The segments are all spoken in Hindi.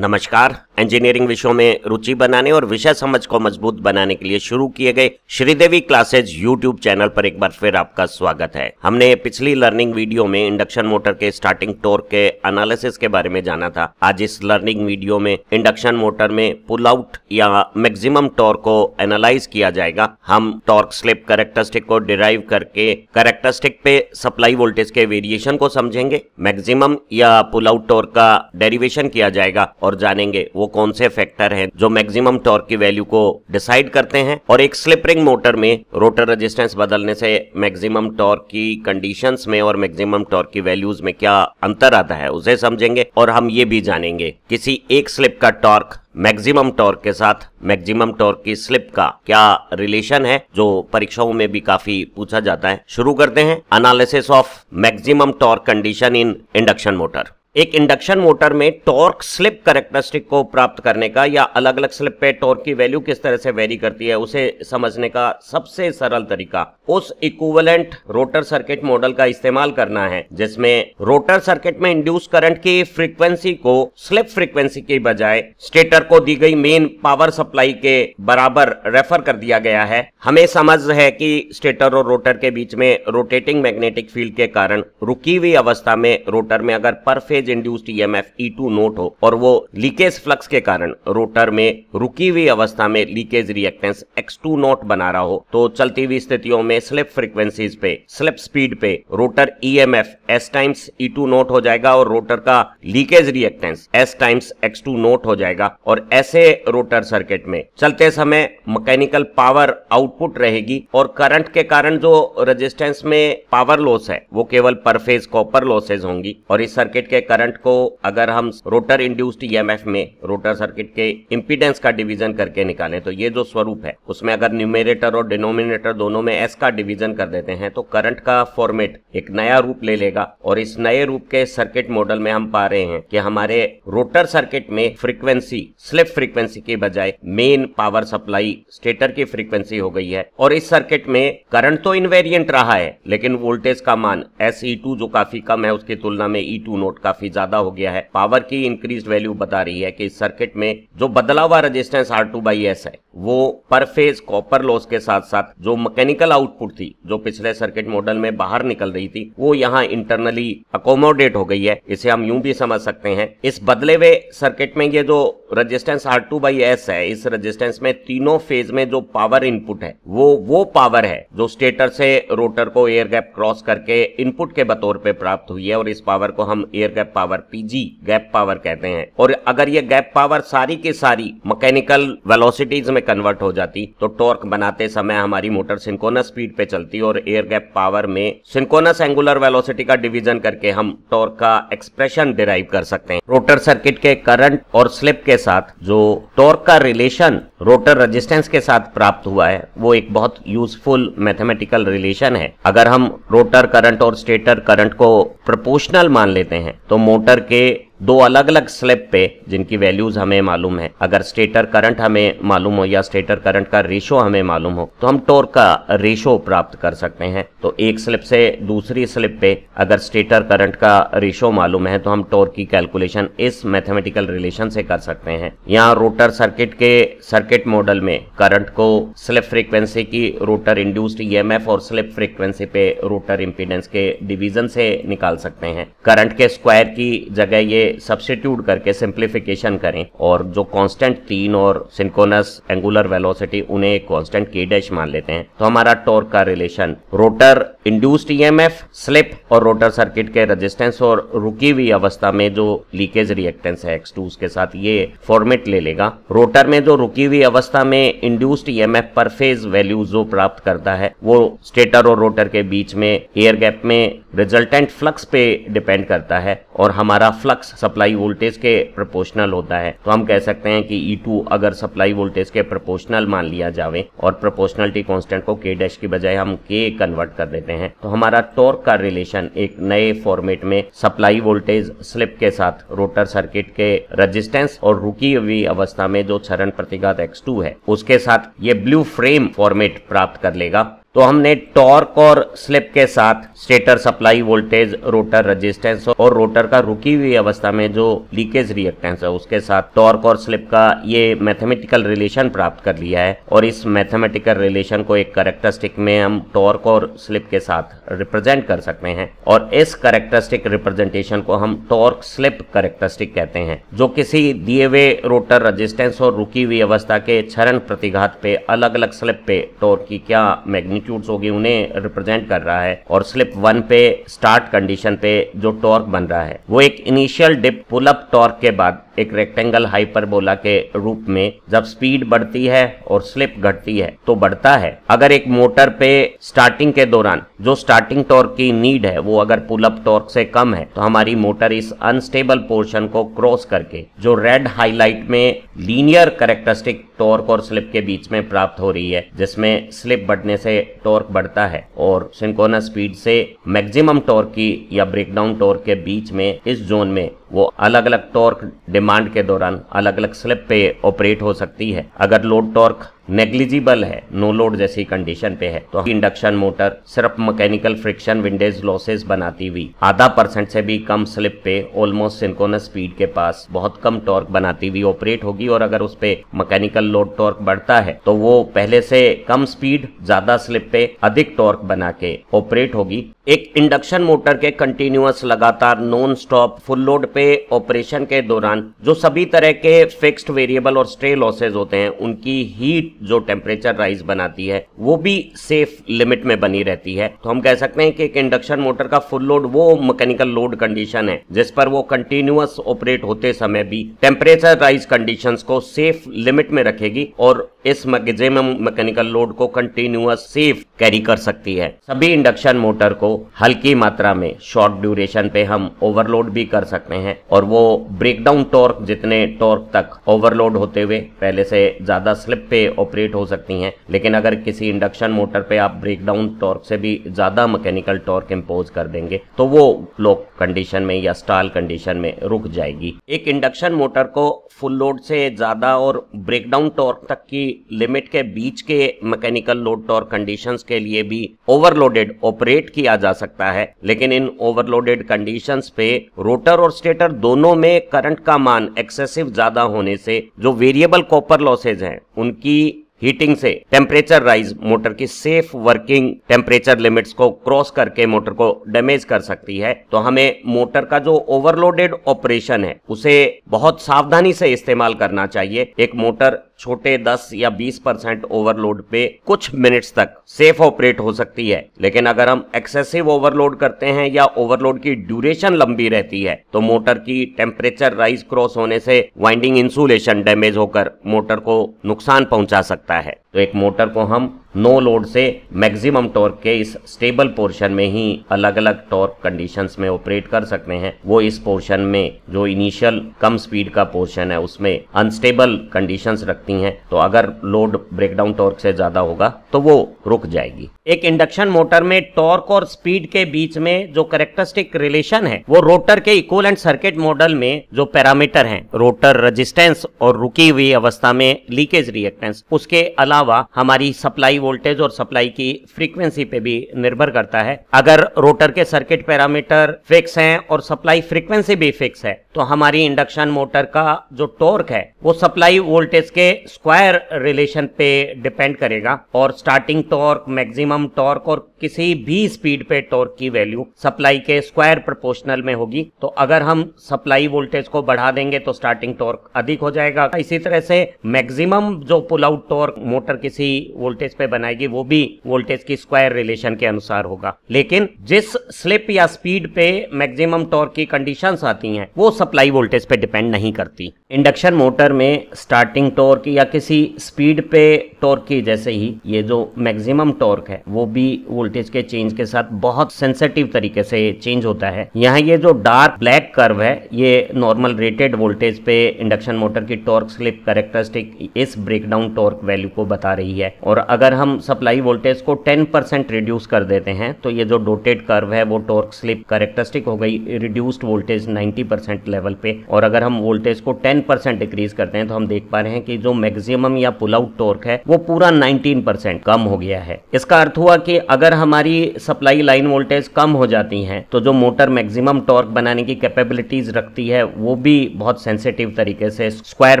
नमस्कार इंजीनियरिंग विषयों में रुचि बनाने और विषय समझ को मजबूत बनाने के लिए शुरू किए गए श्रीदेवी क्लासेज यूट्यूब चैनल पर एक बार फिर आपका स्वागत है हमने पिछली लर्निंग वीडियो में इंडक्शन मोटर के स्टार्टिंग टोर के एनालिसिस के बारे में जाना था आज इस लर्निंग वीडियो में इंडक्शन मोटर में पुल आउट या मैक्सिमम टोर को एनालाइज किया जाएगा हम टॉर्क स्लिप करेक्टरिस्टिक को डिराइव करके करेक्टरिस्टिक पे सप्लाई वोल्टेज के वेरिएशन को समझेंगे मैग्जिम या पुल आउट टोर का डेरिवेशन किया जाएगा और जानेंगे वो कौन से फैक्टर हैं जो मैक्सिमम टॉर्क की वैल्यू को डिसाइड करते हैं और एक स्लिपरिंग मोटर में रोटर रेजिस्टेंस बदलने से मैक्सिमम टॉर्क की कंडीशंस में और मैक्सिमम टॉर्क की वैल्यूज में क्या अंतर आता है उसे समझेंगे और हम ये भी जानेंगे किसी एक स्लिप का टॉर्क मैक्सिमम टॉर्क के साथ मैक्सिमम टॉर्क की स्लिप का क्या रिलेशन है जो परीक्षाओं में भी काफी पूछा जाता है शुरू करते हैं analysis of maximum torque condition in induction motor एक इंडक्शन मोटर में टॉर्क स्लिप करेक्टरिस्टिक को प्राप्त करने का या अलग अलग स्लिप पे टॉर्क की वैल्यू किस तरह से वेरी करती है उसे समझने का सबसे सरल तरीका उस इक्वलेंट रोटर सर्किट मॉडल का इस्तेमाल करना है जिसमें रोटर सर्किट में इंड्यूस करंट की फ्रीक्वेंसी को स्लिप फ्रीक्वेंसी के बजाय स्टेटर को दी गई मेन पावर सप्लाई के बराबर रेफर कर दिया गया है हमें समझ है कि स्टेटर और रोटर के बीच में रोटेटिंग मैग्नेटिक फील्ड के कारण रुकी हुई अवस्था में रोटर में अगर पर voltage induced EMF two naught हो और वो लीकेज फ्लक्स के कारण रोटर में रुकी हुई अवस्था में leakage reactance X two naught बना रहा हो तो चलती हुई स्थितियों में स्लिप फ्रीक्वेंसीज पे स्लिप स्पीड पे rotor EMF S times E two naught हो जाएगा और रोटर का leakage reactance S times X two naught हो जाएगा और ऐसे रोटर सर्किट में चलते समय मैकेनिकल पावर आउटपुट रहेगी और करंट के कारण जो रेजिस्टेंस में पावर लॉस है वो केवल पर फेज कॉपर लॉसेज होंगी और इस सर्किट के करंट करंट को अगर हम रोटर इंड्यूस्ड ईएमएफ में रोटर सर्किट के इम्पीडेंस का डिवीजन करके निकालें तो ये जो स्वरूप है उसमें अगर न्यूमेरेटर और डिनोमिनेटर दोनों में एस का डिवीजन कर देते हैं तो करंट का फॉर्मेट एक नया रूप ले लेगा और इस नए रूप के सर्किट मॉडल में हम पा रहे हैं कि हमारे रोटर सर्किट में फ्रीक्वेंसी स्लिप फ्रीक्वेंसी के बजाय मेन पावर सप्लाई स्टेटर की फ्रीक्वेंसी हो गई है और इस सर्किट में करंट तो इनवेरियंट रहा है लेकिन वोल्टेज का मान एस e जो काफी कम है उसकी तुलना में ई टू नोट का काफी ज्यादा हो गया है पावर की इंक्रीज वैल्यू बता रही है कि इस सर्किट में जो बदला हुआ resistance R two by S है वो पर फेज कॉपर लॉस के साथ साथ जो मैकेनिकल आउटपुट थी जो पिछले सर्किट मॉडल में बाहर निकल रही थी वो यहाँ इंटरनली अकोमोडेट हो गई है इसे हम यूं भी समझ सकते हैं इस बदले हुए सर्किट में ये जो resistance R two by S है इस रजिस्टेंस में तीनों फेज में जो पावर इनपुट है वो वो पावर है जो स्टेटर से रोटर को एयर गैप क्रॉस करके इनपुट के बतौर पे प्राप्त हुई है और इस पावर को हम air gap gap power PG gap power कहते हैं और अगर ये गैप पावर सारी की सारी मैकेनिकल वेलोसिटीज में कन्वर्ट हो जाती तो टॉर्क बनाते समय हमारी मोटर सिंकोनस स्पीड पे चलती और एयर गैप पावर में सिंकोनस एंगुलर वेलोसिटी का डिवीजन करके हम टॉर्क का एक्सप्रेशन डिराइव कर सकते हैं रोटर सर्किट के करंट और स्लिप के साथ जो टॉर्क का रिलेशन रोटर रेजिस्टेंस के साथ प्राप्त हुआ है वो एक बहुत यूजफुल मैथमेटिकल रिलेशन है अगर हम रोटर करंट और स्टेटर करंट को प्रोपोर्शनल मान लेते हैं तो मोटर के दो अलग अलग स्लिप पे जिनकी वैल्यूज हमें मालूम है अगर स्टेटर करंट हमें मालूम हो या स्टेटर करंट का रेशो हमें मालूम हो तो हम टोर का रेशो प्राप्त कर सकते हैं तो एक स्लिप से दूसरी स्लिप पे अगर स्टेटर करंट का रेशो मालूम है तो हम टोर की कैलकुलेशन इस मैथमेटिकल रिलेशन से कर सकते हैं यहाँ रोटर सर्किट के सर्किट मॉडल में करंट को स्लिप फ्रिक्वेंसी की रोटर इंड्यूस्ड ई e और स्लिप फ्रीक्वेंसी पे रोटर इंपीडेंस के डिविजन से निकाल सकते हैं करंट के स्क्वायर की जगह ये सब्सिट्यूट करके सिंप्लीफिकेशन करें और जो कांस्टेंट तीन और सिंकोनस एंगुलर वेलोसिटी उन्हें एक कांस्टेंट के डैश मान लेते हैं तो हमारा टॉर्क का relation rotor induced EMF slip और रोटर सर्किट के रेजिस्टेंस और रुकी हुई अवस्था में जो लीकेज रिएक्टेंस है एक्स के साथ ये फॉर्मेट ले लेगा रोटर में जो रुकी हुई अवस्था में induced EMF per phase value जो प्राप्त करता है वो स्टेटर और रोटर के बीच में एयर गैप में रिजल्टेंट फ्लक्स पे डिपेंड करता है और हमारा फ्लक्स सप्लाई वोल्टेज के प्रोपोर्शनल होता है तो हम कह सकते हैं कि E2 अगर सप्लाई वोल्टेज के प्रोपोर्शनल मान लिया जावे और प्रोपोर्शनलिटी कांस्टेंट को K डैश की बजाय हम K कन्वर्ट कर देते हैं तो हमारा टॉर्क का रिलेशन एक नए फॉर्मेट में सप्लाई वोल्टेज स्लिप के साथ रोटर सर्किट के रजिस्टेंस और रुकी हुई अवस्था में जो क्षरण प्रतिघात टू है उसके साथ ये ब्लू फ्रेम फॉर्मेट प्राप्त कर लेगा तो हमने टॉर्क और स्लिप के साथ stator supply voltage rotor resistance और रोटर का रुकी हुई अवस्था में जो लीकेज रिएक्टेंस है उसके साथ टॉर्क और स्लिप का ये मैथमेटिकल रिलेशन प्राप्त कर लिया है और इस मैथमेटिकल रिलेशन को एक करेक्टरिस्टिक में हम टॉर्क और स्लिप के साथ रिप्रेजेंट कर सकते हैं और इस करेक्टरिस्टिक रिप्रेजेंटेशन को हम टॉर्क स्लिप करेक्टरिस्टिक कहते हैं जो किसी दिए हुए रोटर रजिस्टेंस और रुकी हुई अवस्था के क्षरण प्रतिघात पे अलग अलग स्लिप पे टॉर्क की क्या मैग्नेट इंस्टीट्यूट होगी उन्हें रिप्रेजेंट कर रहा है और स्लिप वन पे स्टार्ट कंडीशन पे जो टॉर्क बन रहा है वो एक इनिशियल डिप पुलअप टॉर्क के बाद एक रेक्टेंगल हाइपरबोला के रूप में जब स्पीड बढ़ती है और स्लिप घटती है तो बढ़ता है अगर एक मोटर पे स्टार्टिंग के दौरान जो स्टार्टिंग टॉर्क की नीड है वो अगर पुलअप टॉर्क से कम है तो हमारी मोटर इस अनस्टेबल पोर्शन को क्रॉस करके जो रेड हाईलाइट में लीनियर करेक्टरिस्टिक टॉर्क और स्लिप के बीच में प्राप्त हो रही है जिसमें स्लिप बढ़ने से टॉर्क बढ़ता है और सिंकोना स्पीड से मैक्सिमम टॉर्क की या ब्रेकडाउन टॉर्क के बीच में इस जोन में वो अलग अलग टॉर्क डिमांड के दौरान अलग अलग स्लिप पे ऑपरेट हो सकती है अगर लोड टॉर्क नेग्लिजिबल है नो लोड जैसी कंडीशन पे है तो इंडक्शन मोटर सिर्फ मैकेनिकल फ्रिक्शन विंडेज लॉसेस बनाती हुई आधा परसेंट से भी कम स्लिप पे ऑलमोस्ट सिंकोनस स्पीड के पास बहुत कम टॉर्क बनाती हुई ऑपरेट होगी और अगर उस पर मैकेनिकल लोड टॉर्क बढ़ता है तो वो पहले से कम स्पीड ज्यादा स्लिप पे अधिक टॉर्क बना के ऑपरेट होगी एक इंडक्शन मोटर के कंटिन्यूस लगातार नॉन स्टॉप फुल लोड पे ऑपरेशन के दौरान जो सभी तरह के फिक्स्ड वेरिएबल और स्ट्रे लॉसेज होते हैं उनकी हीट जो टेम्परेचर राइज बनाती है वो भी सेफ लिमिट में बनी रहती है तो हम कह सकते हैं कि एक इंडक्शन मोटर का फुल लोड वो मैकेनिकल लोड कंडीशन है जिस पर वो कंटिन्यूस ऑपरेट होते समय भी टेम्परेचर राइज कंडीशन को सेफ लिमिट में रखेगी और इस मैगजेमम मैकेनिकल लोड को कंटिन्यूस सेफ कैरी कर सकती है सभी इंडक्शन मोटर को हल्की मात्रा में शॉर्ट ड्यूरेशन पे हम ओवरलोड भी कर सकते हैं और वो ब्रेकडाउन टॉर्क जितने टॉर्क तक ओवरलोड होते हुए पहले से ज्यादा स्लिप पे ऑपरेट हो सकती हैं लेकिन अगर किसी इंडक्शन मोटर पे आप ब्रेक डाउन टॉर्क से भी ज़्यादा मैकेनिकल टॉर्क इम्पोज कर देंगे तो वो ब्लॉक कंडीशन में या स्टाल कंडीशन में रुक जाएगी एक इंडक्शन मोटर को फुल लोड से ज़्यादा और ब्रेक डाउन टॉर्क तक की लिमिट के बीच के मैकेनिकल लोड टॉर्क कंडीशन के लिए भी ओवरलोडेड ऑपरेट किया जा सकता है लेकिन इन ओवरलोडेड कंडीशन पे रोटर और स्टेटर दोनों में करंट का मान एक्सेसिव ज्यादा होने से जो वेरिएबल कॉपर लॉसेज हैं उनकी हीटिंग से टेम्परेचर राइज मोटर की सेफ वर्किंग टेम्परेचर लिमिट्स को क्रॉस करके मोटर को डैमेज कर सकती है तो हमें मोटर का जो ओवरलोडेड ऑपरेशन है उसे बहुत सावधानी से इस्तेमाल करना चाहिए एक मोटर छोटे 10 या 20 परसेंट ओवरलोड पे कुछ मिनट्स तक सेफ ऑपरेट हो सकती है लेकिन अगर हम एक्सेसिव ओवरलोड करते हैं या ओवरलोड की ड्यूरेशन लंबी रहती है तो मोटर की टेम्परेचर राइज क्रॉस होने से वाइंडिंग इंसुलेशन डैमेज होकर मोटर को नुकसान पहुंचा सकता है तो एक मोटर को हम नो लोड से मैक्सिमम टॉर्क के इस स्टेबल पोर्शन में ही अलग अलग टॉर्क कंडीशंस में ऑपरेट कर सकते हैं वो इस पोर्शन में जो इनिशियल कम स्पीड का पोर्शन है उसमें अनस्टेबल कंडीशंस रखती हैं तो अगर लोड ब्रेकडाउन टॉर्क से ज्यादा होगा तो वो रुक जाएगी एक इंडक्शन मोटर में टॉर्क और स्पीड के बीच में जो करेक्टरिस्टिक रिलेशन है वो रोटर के इक्वल एंड सर्किट मॉडल में जो पैरामीटर है रोटर रजिस्टेंस और रुकी हुई अवस्था में लीकेज रिएक्टेंस उसके अलावा अलावा हमारी सप्लाई वोल्टेज और सप्लाई की फ्रीक्वेंसी पे भी निर्भर करता है अगर रोटर के सर्किट पैरामीटर फिक्स हैं और सप्लाई फ्रीक्वेंसी भी फिक्स है तो हमारी इंडक्शन मोटर का जो टॉर्क है वो सप्लाई वोल्टेज के स्क्वायर रिलेशन पे डिपेंड करेगा और स्टार्टिंग टॉर्क मैक्सिमम टॉर्क और किसी भी स्पीड पे टॉर्क की वैल्यू सप्लाई के स्क्वायर प्रोपोर्शनल में होगी तो अगर हम सप्लाई वोल्टेज को बढ़ा देंगे तो स्टार्टिंग टॉर्क अधिक हो जाएगा इसी तरह से मैक्सिमम जो pull out torque motor motor किसी वोल्टेज पे बनाएगी वो भी वोल्टेज की स्क्वायर रिलेशन के अनुसार होगा लेकिन जिस स्लिप या स्पीड पे मैक्सिमम टॉर्क की कंडीशन आती हैं वो सप्लाई वोल्टेज पे डिपेंड नहीं करती इंडक्शन मोटर में स्टार्टिंग टॉर्क या किसी स्पीड पे टॉर्क की जैसे ही ये जो मैक्सिमम टॉर्क है वो भी वोल्टेज के चेंज के साथ बहुत सेंसेटिव तरीके से चेंज होता है यहाँ ये जो डार्क ब्लैक कर्व है ये नॉर्मल रेटेड वोल्टेज पे इंडक्शन मोटर की टॉर्क स्लिप करेक्टरिस्टिक इस ब्रेकडाउन टॉर्क वैल्यू को बता रही है और अगर हम सप्लाई वोल्टेज को 10% परसेंट रिड्यूस कर देते हैं तो ये जो डोटेड कर्व है वो टॉर्क स्लिप करेक्टरिस्टिक हो गई रिड्यूस्ड वोल्टेज 90% परसेंट लेवल पे और अगर हम वोल्टेज को 10% परसेंट डिक्रीज करते हैं तो हम देख पा रहे हैं कि जो मैक्सिमम या पुल आउट टॉर्क है वो पूरा नाइनटीन कम हो गया है इसका अर्थ हुआ कि अगर हमारी सप्लाई लाइन वोल्टेज कम हो जाती है तो जो मोटर मैक्सिमम टॉर्क बनाने की कैपेबिलिटीज रखती है वो भी बहुत सेंसिटिव तरीके से स्क्वायर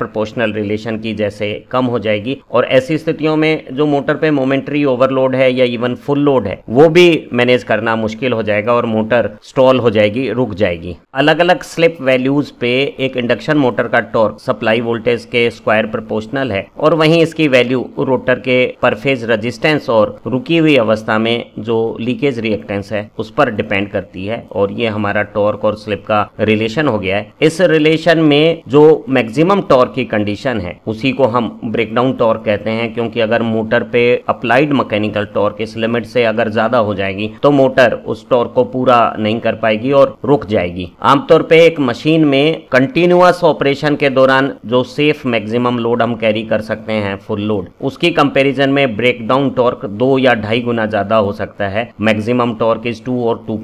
प्रोपोर्शनल रिलेशन की जैसे कम हो जाएगी और ऐसी स्थितियों में जो मोटर पे मोमेंट्री ओवरलोड है या इवन फुल लोड है वो भी मैनेज करना मुश्किल हो जाएगा और मोटर स्टॉल हो जाएगी रुक जाएगी अलग अलग स्लिप वैल्यूज पे एक इंडक्शन मोटर का टॉर्क सप्लाई वोल्टेज के स्क्वायर प्रोपोर्शनल है और वहीं इसकी वैल्यू रोटर के परफेज रेजिस्टेंस और रुकी हुई अवस्था में जो लीकेज रिएक्टेंस है उस पर डिपेंड करती है और ये हमारा टॉर्क और स्लिप का रिलेशन हो गया है इस रिलेशन में जो मैक्सिमम टॉर्क की कंडीशन है उसी को हम ब्रेकडाउन टॉर्क कहते हैं हैं क्योंकि अगर मोटर पे अप्लाइड मैकेनिकल टॉर्क इस लिमिट से अगर ज्यादा हो जाएगी तो मोटर उस टॉर्क को पूरा नहीं कर पाएगी और रुक जाएगी आमतौर पे एक मशीन में कंटिन्यूस ऑपरेशन के दौरान जो सेफ मैक्सिमम लोड हम कैरी कर सकते हैं फुल लोड उसकी कंपेरिजन में ब्रेक डाउन टॉर्क दो या ढाई गुना ज्यादा हो सकता है मैक्सिमम टॉर्क इज टू और two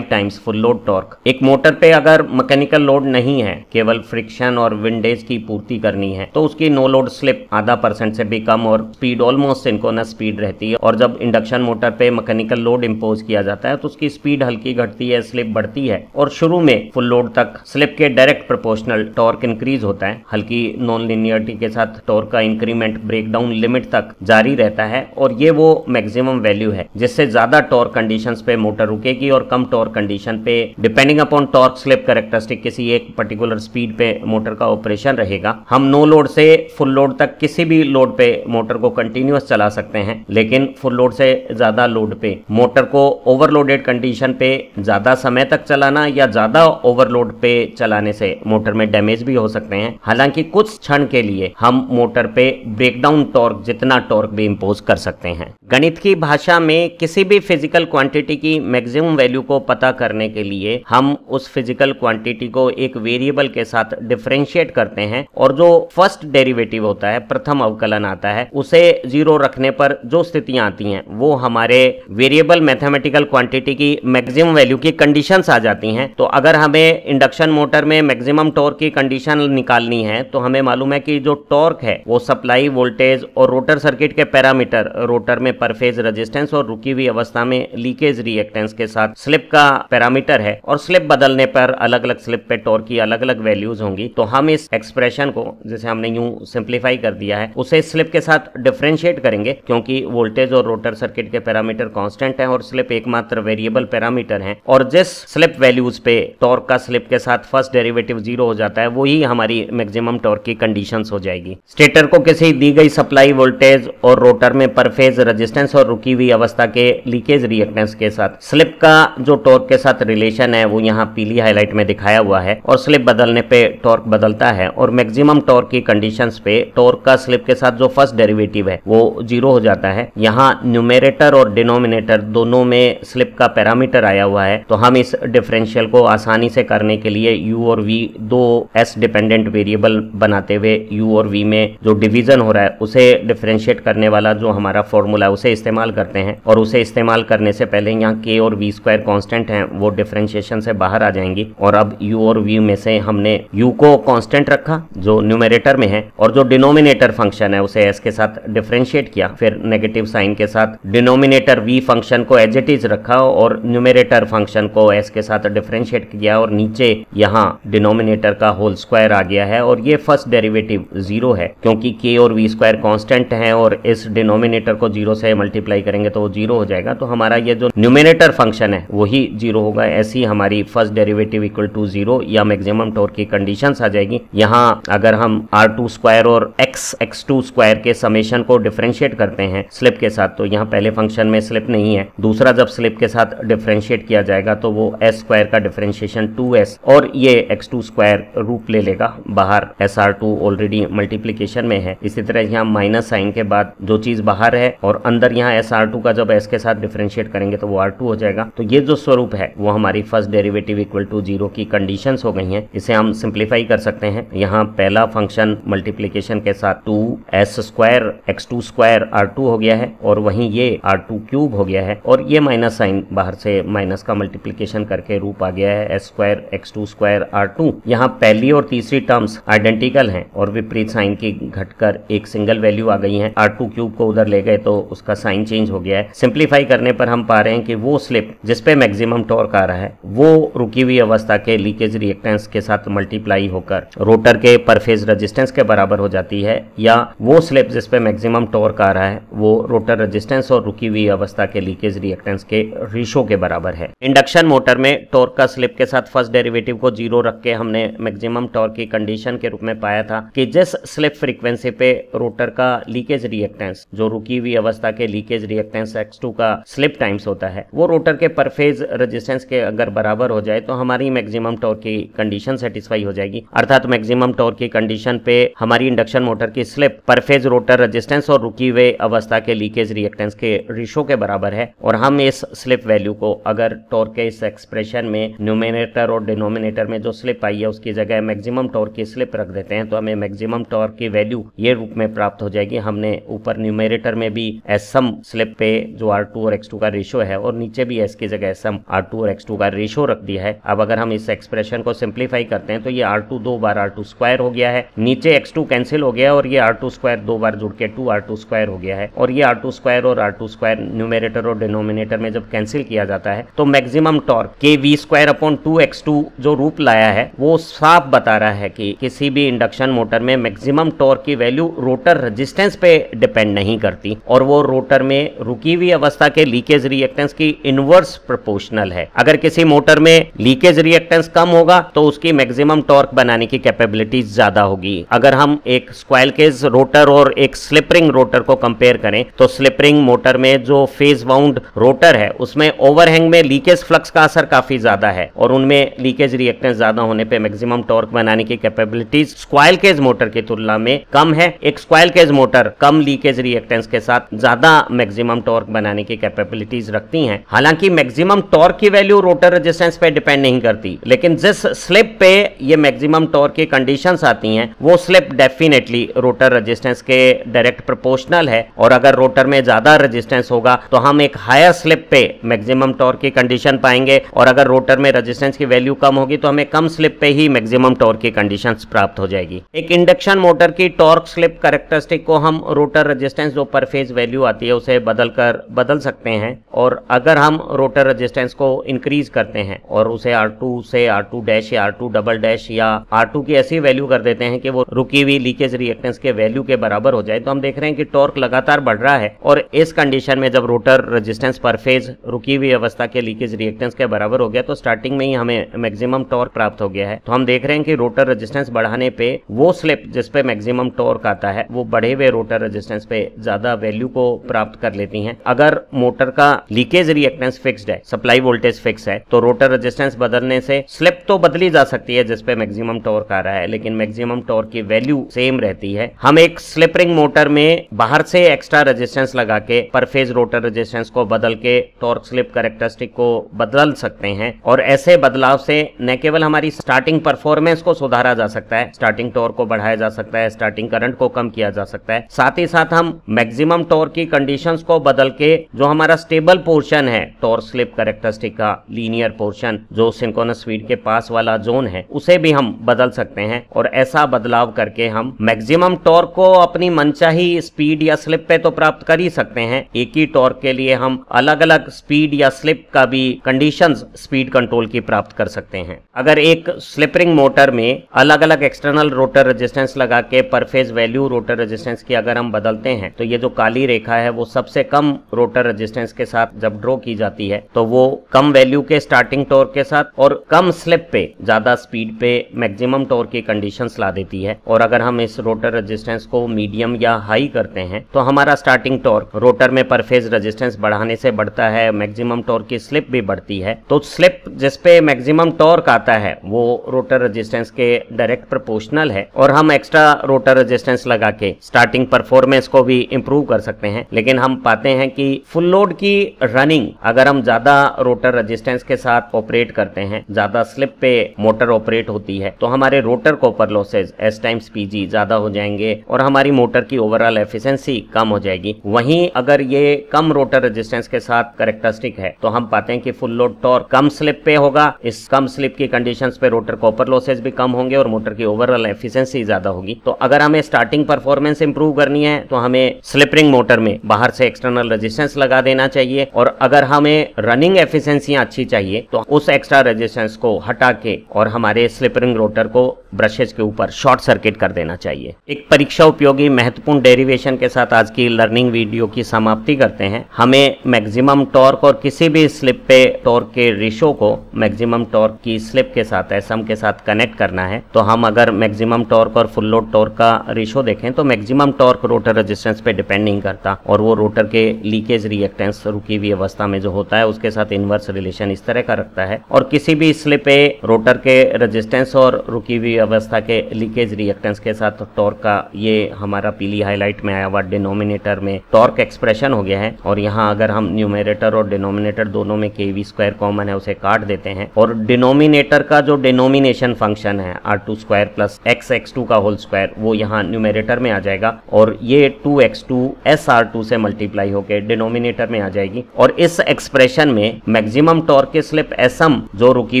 times full load torque एक मोटर पे अगर मैकेनिकल लोड नहीं है केवल फ्रिक्शन और विंडेज की पूर्ति करनी है तो उसकी नो लोड स्लिप आधा परसेंट से भी कम और स्पीड ऑलमोस्ट सिंकोनस स्पीड रहती है और जब इंडक्शन मोटर पे मैकेनिकल लोड इम्पोज किया जाता है तो उसकी स्पीड हल्की घटती है स्लिप बढ़ती है और शुरू में फुल लोड तक स्लिप के डायरेक्ट प्रोपोर्शनल टॉर्क इंक्रीज होता है हल्की नॉन लिनियरिटी के साथ टॉर्क का इंक्रीमेंट ब्रेक डाउन लिमिट तक जारी रहता है और ये वो मैक्सिमम वैल्यू है जिससे ज्यादा टॉर्क कंडीशन पे मोटर रुकेगी और कम टॉर्क कंडीशन पे depending upon torque slip characteristic किसी एक पर्टिकुलर स्पीड पे मोटर का ऑपरेशन रहेगा हम नो लोड से फुल लोड तक किसी भी लोड पे मोटर मोटर को कंटिन्यूस चला सकते हैं लेकिन फुल लोड से ज्यादा लोड पे मोटर को ओवरलोडेड कंडीशन पे ज्यादा समय तक चलाना या ज्यादा ओवरलोड पे चलाने से मोटर में डैमेज भी हो सकते हैं हालांकि कुछ क्षण के लिए हम मोटर पे ब्रेकडाउन टॉर्क जितना टॉर्क भी इम्पोज कर सकते हैं गणित की भाषा में किसी भी फिजिकल क्वांटिटी की मैक्सिमम वैल्यू को पता करने के लिए हम उस फिजिकल क्वांटिटी को एक वेरिएबल के साथ डिफ्रेंशिएट करते हैं और जो फर्स्ट डेरिवेटिव होता है प्रथम अवकलन आता है उसे जीरो रखने पर जो स्थितियां आती हैं वो हमारे वेरिएबल मैथमेटिकल क्वांटिटी की मैक्सिमम वैल्यू की कंडीशंस आ जाती हैं तो अगर हमें इंडक्शन मोटर में मैक्सिमम टॉर्क की कंडीशन निकालनी है तो हमें मालूम है कि जो टॉर्क है वो सप्लाई वोल्टेज और रोटर सर्किट के पैरामीटर रोटर में परफेज रजिस्टेंस और रुकी हुई अवस्था में लीकेज रिएक्टेंस के साथ स्लिप का पैरामीटर है और स्लिप बदलने पर अलग अलग स्लिप पे टॉर्क की अलग अलग वैल्यूज होंगी तो हम इस एक्सप्रेशन को जिसे हमने यू सिंप्लीफाई कर दिया है उसे स्लिप के साथ साथ डिफ्रेंशिएट करेंगे क्योंकि वोल्टेज और रोटर सर्किट के पैरामीटर कांस्टेंट हैं और स्लिप एकमात्र वेरिएबल पैरामीटर हैं और जिस स्लिप वैल्यूज पे टॉर्क का स्लिप के साथ फर्स्ट डेरिवेटिव जीरो हो जाता है वही हमारी मैक्सिमम टॉर्क की कंडीशन हो जाएगी स्टेटर को किसी दी गई सप्लाई वोल्टेज और रोटर में परफेज रजिस्टेंस और रुकी हुई अवस्था के लीकेज रिएक्टेंस के साथ स्लिप का जो टॉर्क के साथ रिलेशन है वो यहाँ पीली हाईलाइट में दिखाया हुआ है और स्लिप बदलने पे टॉर्क बदलता है और मैक्सिमम टॉर्क की कंडीशंस पे टॉर्क का स्लिप के साथ जो फर्स्ट डेरिवेटिव है वो जीरो हो जाता है यहाँ न्यूमेरेटर और डिनोमिनेटर दोनों में स्लिप का पैरामीटर आया हुआ है तो हम इस डिफरेंशियल को आसानी से करने के लिए u और v दो s डिपेंडेंट वेरिएबल बनाते हुए u और v में जो डिवीजन हो रहा है उसे डिफरेंशिएट करने वाला जो हमारा फॉर्मूला है उसे इस्तेमाल करते हैं और उसे इस्तेमाल करने से पहले यहाँ के और वी स्क्वायर कॉन्स्टेंट है वो डिफ्रेंशिएशन से बाहर आ जाएंगी और अब यू और वी में से हमने यू को कॉन्स्टेंट रखा जो न्यूमेरेटर में है और जो डिनोमिनेटर फंक्शन है उसे एस के साथ डिफ्रेंशिएट किया फिर नेगेटिव साइन के साथ डिनोमिनेटर वी फंक्शन को एज इट इज रखा और न्यूमिनेटर फंक्शन को एस के साथ डिफ्रेंशिएट किया और नीचे यहाँ डिनोमिनेटर का होल स्क्वायर आ गया है और ये फर्स्ट डेरिवेटिव जीरो है क्योंकि के और वी स्क्वायर कॉन्स्टेंट है और इस डिनोमिनेटर को जीरो से मल्टीप्लाई करेंगे तो वो जीरो हो जाएगा तो हमारा ये जो न्यूमिनेटर फंक्शन है वही जीरो होगा ऐसी हमारी first derivative equal to zero या मैक्सिमम टोर की कंडीशन आ जाएगी यहाँ अगर हम आर टू स्क्वायर और एक्स एक्स टू स्क्वायर के समेशन को डिफ्रेंशिएट करते हैं स्लिप के साथ तो यहाँ पहले फंक्शन में स्लिप नहीं है दूसरा जब स्लिप के साथ डिफ्रेंशिएट किया जाएगा तो वो एस स्क्वायर का डिफ्रेंशिएशन टू एस और ये एक्स टू स्क्वायर रूप ले लेगा बाहर S R two already multiplication में है इसी तरह यहाँ माइनस साइन के बाद जो चीज बाहर है और अंदर यहाँ एस आर टू का जब एस के साथ डिफ्रेंशिएट करेंगे तो वो आर टू हो जाएगा तो ये जो स्वरूप है वो हमारी first derivative equal to zero की कंडीशन हो गई है इसे हम सिंप्लीफाई कर सकते हैं यहाँ पहला फंक्शन मल्टीप्लीकेशन के साथ two S square square X two square R two हो गया है और वहीं ये आर टू क्यूब हो गया है और ये माइनस साइन बाहर से माइनस का मल्टीप्लीकेशन करके रूप आ गया है S square X two square R two यहाँ पहली और तीसरी टर्म्स आइडेंटिकल हैं और विपरीत साइन की घटकर एक सिंगल वैल्यू आ गई है आर टू क्यूब को उधर ले गए तो उसका साइन चेंज हो गया है सिंप्लीफाई करने पर हम पा रहे हैं कि वो स्लिप जिसपे मैक्सिमम टॉर्क आ रहा है वो रुकी हुई अवस्था के लीकेज रिएक्टेंस के साथ मल्टीप्लाई होकर रोटर के परफेज रेजिस्टेंस के बराबर हो जाती है या वो स्लिप जिस पे मैक्सिमम टॉर्क आ रहा है वो रोटर रेजिस्टेंस और रुकी हुई अवस्था के लीकेज रिएक्टेंस के रिशो के बराबर है इंडक्शन मोटर में टॉर्क का स्लिप के साथ फर्स्ट डेरिवेटिव को जीरो रख के हमने मैक्सिमम टॉर्क की कंडीशन के रूप में पाया था कि जिस स्लिप फ्रीक्वेंसी पे रोटर का लीकेज रिएक्टेंस जो रुकी हुई अवस्था के लीकेज रिएक्टेंस एक्स का स्लिप टाइम्स होता है वो रोटर के परफेज रजिस्टेंस के अगर बराबर हो जाए तो हमारी मैक्सिमम टॉर्क की कंडीशन सेटिस्फाई हो जाएगी अर्थात मैक्सिमम टॉर्क की कंडीशन पे हमारी इंडक्शन मोटर की slip per phase rotor factor resistance और रुकी हुए अवस्था के लीकेज रिएक्टेंस के रिशो के बराबर है और हम इस स्लिप वैल्यू को अगर टॉर्क के इस एक्सप्रेशन में न्यूमिनेटर और डिनोमिनेटर में जो स्लिप आई है उसकी जगह मैक्सिमम टॉर्क की स्लिप रख देते हैं तो हमें मैक्सिमम टॉर्क की वैल्यू ये रूप में प्राप्त हो जाएगी हमने ऊपर न्यूमिनेटर में भी एस स्लिप पे जो आर टू और एक्स टू का रेशियो है और नीचे भी एस की जगह एस सम आर टू और एक्स टू का रेशियो रख दिया है अब अगर हम इस एक्सप्रेशन को सिंप्लीफाई करते हैं तो ये आर टू दो बार आर टू स्क्वायर हो गया है नीचे एक्स टू कैंसिल हो गया और ये आर टू स्क्वायर दो बार जुड़ के टू आर टू स्क्वायर हो गया है और ये आर टू स्क्वायर और आर टू स्क्वायर न्यूमेरेटर और डिनोमिनेटर में जब कैंसिल किया जाता है तो मैक्सिमम टॉर्क के V square upon two X two जो रूप लाया है वो साफ बता रहा है कि किसी भी इंडक्शन मोटर में मैक्सिमम टॉर्क की वैल्यू रोटर रेजिस्टेंस पे डिपेंड नहीं करती और वो रोटर में रुकी हुई अवस्था के लीकेज रिएक्टेंस की इनवर्स प्रोपोर्शनल है अगर किसी मोटर में लीकेज रिएक्टेंस कम होगा तो उसकी मैक्सिमम टॉर्क बनाने की कैपेबिलिटी ज्यादा होगी अगर हम एक स्क्वायर केज रोटर और एक एक स्लिप रिंग रोटर को कंपेयर करें तो स्लिप रिंग मोटर में जो फेज वाउंड रोटर है उसमें ओवरहैंग में लीकेज फ्लक्स का असर काफी ज्यादा है और उनमें लीकेज रिएक्टेंस ज्यादा होने पर मैक्सिमम टॉर्क बनाने की कैपेबिलिटीज स्क्वायल केज मोटर की तुलना में कम है एक स्क्वायल केज मोटर कम लीकेज रिएक्टेंस के साथ ज्यादा मैक्सिमम टॉर्क बनाने की कैपेबिलिटीज रखती हैं हालांकि मैक्सिमम टॉर्क की वैल्यू रोटर रेजिस्टेंस पे डिपेंड नहीं करती लेकिन जिस स्लिप पे ये मैक्सिमम टॉर्क की कंडीशंस आती हैं वो स्लिप डेफिनेटली रोटर रेजिस्टेंस के डायरेक्ट प्रोपोर्शनल है और अगर रोटर में ज़्यादा रजिस्टेंस होगा तो हम एक हायर स्लिप पे मैक्सिमम टॉर्क की कंडीशन पाएंगे और अगर रोटर में रजिस्टेंस की वैल्यू कम होगी तो हमें कम स्लिप पे ही मैक्सिमम टॉर्क की कंडीशन प्राप्त हो जाएगी एक इंडक्शन मोटर की टॉर्क स्लिप करेक्टरिस्टिक को हम रोटर रजिस्टेंस जो पर फेज वैल्यू आती है उसे बदल कर बदल सकते हैं और अगर हम रोटर रजिस्टेंस को इंक्रीज करते हैं और उसे आर टू से आर टू डैश या आर डबल डैश या आर टू की ऐसी वैल्यू कर देते हैं कि वो रुकी हुई लीकेज रिएक्टेंस के वैल्यू के बराबर हो जाए तो हम देख रहे हैं कि टॉर्क लगातार बढ़ रहा है और इस कंडीशन में जब रोटर रेजिस्टेंस पर फेज रुकी हुई अवस्था के लीकेज रिएक्टेंस के बराबर हो गया तो स्टार्टिंग में ही हमें मैक्सिमम टॉर्क प्राप्त हो गया है तो हम देख रहे हैं कि रोटर रजिस्टेंस बढ़ाने पे वो स्लिप जिसपे मैक्सिमम टॉर्क आता है वो बढ़े हुए रोटर रजिस्टेंस पे ज्यादा वैल्यू को प्राप्त कर लेती है अगर मोटर का लीकेज रिएक्टेंस फिक्स्ड है सप्लाई वोल्टेज फिक्स है तो रोटर रजिस्टेंस बदलने से स्लिप तो बदली जा सकती है जिसपे मैक्सिमम टॉर्क आ रहा है लेकिन मैक्सिमम टॉर्क की वैल्यू सेम रहती है हम एक स्लिप स्टार्टिंग मोटर में बाहर से एक्स्ट्रा रेजिस्टेंस लगा के पर फेज रोटर रेजिस्टेंस को बदल के टॉर्क स्लिप करेक्टरिस्टिक को बदल सकते हैं और ऐसे बदलाव से न केवल हमारी स्टार्टिंग परफॉर्मेंस को सुधारा जा सकता है स्टार्टिंग टॉर्क को बढ़ाया जा सकता है स्टार्टिंग करंट को कम किया जा सकता है साथ ही साथ हम मैक्सिमम टॉर्क की कंडीशन को बदल के जो हमारा स्टेबल पोर्शन है टॉर्क स्लिप करेक्टरिस्टिक का लीनियर पोर्शन जो सिंकोनस स्पीड के पास वाला जोन है उसे भी हम बदल सकते हैं और ऐसा बदलाव करके हम मैक्सिमम टॉर्क को अपनी मनचाही स्पीड या स्लिप पे तो प्राप्त कर ही सकते हैं एक ही टॉर्क के लिए हम अलग अलग स्पीड या स्लिप का भी कंडीशन स्पीड कंट्रोल की प्राप्त कर सकते हैं अगर एक स्लिपरिंग मोटर में अलग अलग एक्सटर्नल रोटर रेजिस्टेंस लगा के परफेज वैल्यू रोटर रेजिस्टेंस की अगर हम बदलते हैं तो ये जो काली रेखा है वो सबसे कम रोटर रेजिस्टेंस के साथ जब ड्रॉ की जाती है तो वो कम वैल्यू के स्टार्टिंग टॉर्क के साथ और कम स्लिप पे ज्यादा स्पीड पे मैक्सिमम टॉर्क की कंडीशन ला देती है और अगर हम इस रोटर रेजिस्टेंस को मीडियम कम या हाई करते हैं तो हमारा स्टार्टिंग टॉर्क रोटर में परफेज रेजिस्टेंस बढ़ाने से बढ़ता है मैक्सिमम टॉर्क की स्लिप भी बढ़ती है तो स्लिप जिसपे मैक्सिमम टॉर्क आता है वो रोटर रेजिस्टेंस के डायरेक्ट प्रोपोर्शनल है और हम एक्स्ट्रा रोटर रेजिस्टेंस लगा के स्टार्टिंग परफॉर्मेंस को भी इम्प्रूव कर सकते हैं लेकिन हम पाते हैं कि फुल लोड की रनिंग अगर हम ज्यादा रोटर रेजिस्टेंस के साथ ऑपरेट करते हैं ज्यादा स्लिप पे मोटर ऑपरेट होती है तो हमारे rotor copper losses S times PG ज्यादा हो जाएंगे और हमारी मोटर रोटर की ओवरऑल एफिशिएंसी कम हो जाएगी वहीं अगर ये कम रोटर रेजिस्टेंस के साथ करेक्टरिस्टिक है तो हम पाते हैं कि फुल लोड टॉर्क कम स्लिप पे होगा इस कम स्लिप की कंडीशन पे रोटर कॉपर लॉसेज भी कम होंगे और मोटर की ओवरऑल एफिशियंसी ज्यादा होगी तो अगर हमें स्टार्टिंग परफॉर्मेंस इंप्रूव करनी है तो हमें स्लिपरिंग मोटर में बाहर से एक्सटर्नल रेजिस्टेंस लगा देना चाहिए और अगर हमें रनिंग एफिशिएंसी अच्छी चाहिए तो उस एक्स्ट्रा रेजिस्टेंस को हटा के और हमारे स्लिपरिंग रोटर को ब्रशेज के ऊपर शॉर्ट सर्किट कर देना चाहिए एक परीक्षा उपयोगी महत्व महत्वपूर्ण डेरिवेशन के साथ आज की लर्निंग वीडियो की समाप्ति करते हैं हमें मैक्सिमम टॉर्क और किसी भी स्लिप पे टॉर्क के रिशो को मैक्सिमम टॉर्क की स्लिप के साथ एसम के साथ कनेक्ट करना है तो हम अगर मैक्सिमम टॉर्क और फुल लोड टॉर्क का रिशो देखें तो मैक्सिमम टॉर्क रोटर रजिस्टेंस पे डिपेंड नहीं करता और वो रोटर के लीकेज रिएक्टेंस रुकी हुई अवस्था में जो होता है उसके साथ इनवर्स रिलेशन इस तरह का रखता है और किसी भी स्लिप पे रोटर के रजिस्टेंस और रुकी हुई अवस्था के लीकेज रिएक्टेंस के साथ टॉर्क का ये हमारा पीली हाईलाइट में आया हुआ डिनोमिनेटर में टॉर्क एक्सप्रेशन हो गया है और यहाँ अगर हम न्यूमेरेटर और डिनोमिनेटर दोनों में के वी स्क्वायर कॉमन है उसे काट देते हैं और डिनोमिनेटर का जो डिनोमिनेशन फंक्शन है R two square plus X X two का होल स्क्वायर वो यहाँ न्यूमेरेटर में आ जाएगा और ये two X two S R two से मल्टीप्लाई होकर डिनोमिनेटर में आ जाएगी और इस एक्सप्रेशन में maximum torque slip S M जो रुकी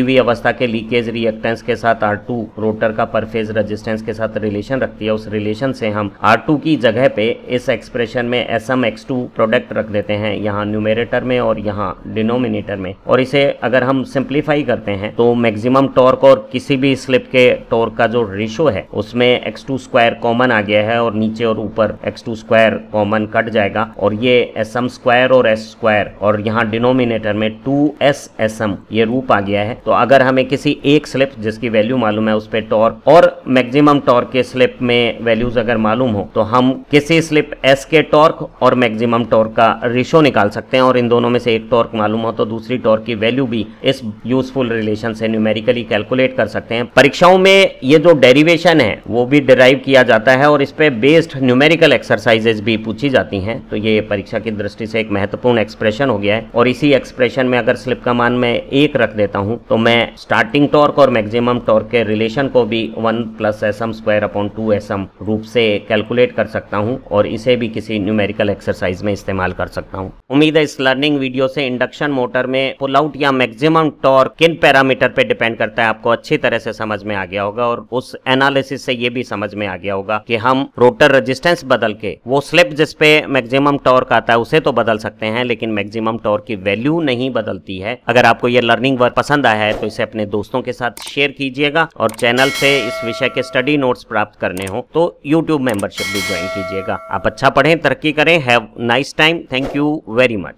हुई अवस्था के लीकेज रिएक्टेंस के साथ आर टू रोटर का परफेज रेजिस्टेंस के साथ रिलेशन रखती है उस रिलेशन से हम आर टू की जगह पे इस एक्सप्रेशन में S M X two product रख देते हैं यहाँ न्यूमेरेटर में और यहाँ डिनोमिनेटर में और इसे अगर हम सिंप्लीफाई करते हैं तो मैक्सिमम टॉर्क और किसी भी स्लिप के टॉर्क का जो रेशो है उसमें एक्स टू स्क्वायर कॉमन आ गया है और नीचे और ऊपर X two square common cut जाएगा और ये एस एम स्क्वायर और एस स्क्वायर और यहाँ डिनोमिनेटर में टू एस एस एम ये रूप आ गया है तो अगर हमें किसी एक स्लिप जिसकी वैल्यू मालूम है उस पर टॉर्क और मैक्सिमम टॉर्क के स्लिप में वैल्यूज अगर मालूम हो तो हम किसी स्लिप एस के टॉर्क और मैक्सिमम टॉर्क का रेशो निकाल सकते हैं और इन दोनों में से एक टॉर्क मालूम हो तो दूसरी टॉर्क की वैल्यू भी इस यूजफुल रिलेशन से न्यूमेरिकली कैलकुलेट कर सकते हैं परीक्षाओं में ये जो डेरिवेशन है वो भी डिराइव किया जाता है और इस पर बेस्ड न्यूमेरिकल एक्सरसाइजेज भी पूछी जाती हैं तो ये परीक्षा की दृष्टि से एक महत्वपूर्ण एक्सप्रेशन हो गया है और इसी एक्सप्रेशन में अगर स्लिप का मान मैं एक रख देता हूँ तो मैं स्टार्टिंग टॉर्क और मैक्सिमम टॉर्क के रिलेशन को भी one plus S M square upon two S M रूप से कैलकुलेट कैलकुलेट कर सकता हूँ और इसे भी किसी न्यूमेरिकल एक्सरसाइज में इस्तेमाल कर सकता हूँ उम्मीद है इस लर्निंग वीडियो से इंडक्शन मोटर में पुल आउट या मैक्सिमम टॉर्क किन पैरामीटर पे डिपेंड करता है आपको अच्छी तरह से समझ में आ गया होगा और उस एनालिसिस से ये भी समझ में आ गया होगा कि हम रोटर रजिस्टेंस बदल के वो स्लिप जिसपे मैक्सिमम टॉर्क आता है उसे तो बदल सकते हैं लेकिन मैक्सिमम टॉर्क की वैल्यू नहीं बदलती है अगर आपको ये लर्निंग वर्क पसंद आया है तो इसे अपने दोस्तों के साथ शेयर कीजिएगा और चैनल से इस विषय के स्टडी नोट्स प्राप्त करने हो तो यूट्यूब मेंबरशिप भी ज्वाइन कीजिएगा आप अच्छा पढ़ें तरक्की करें have nice time thank you very much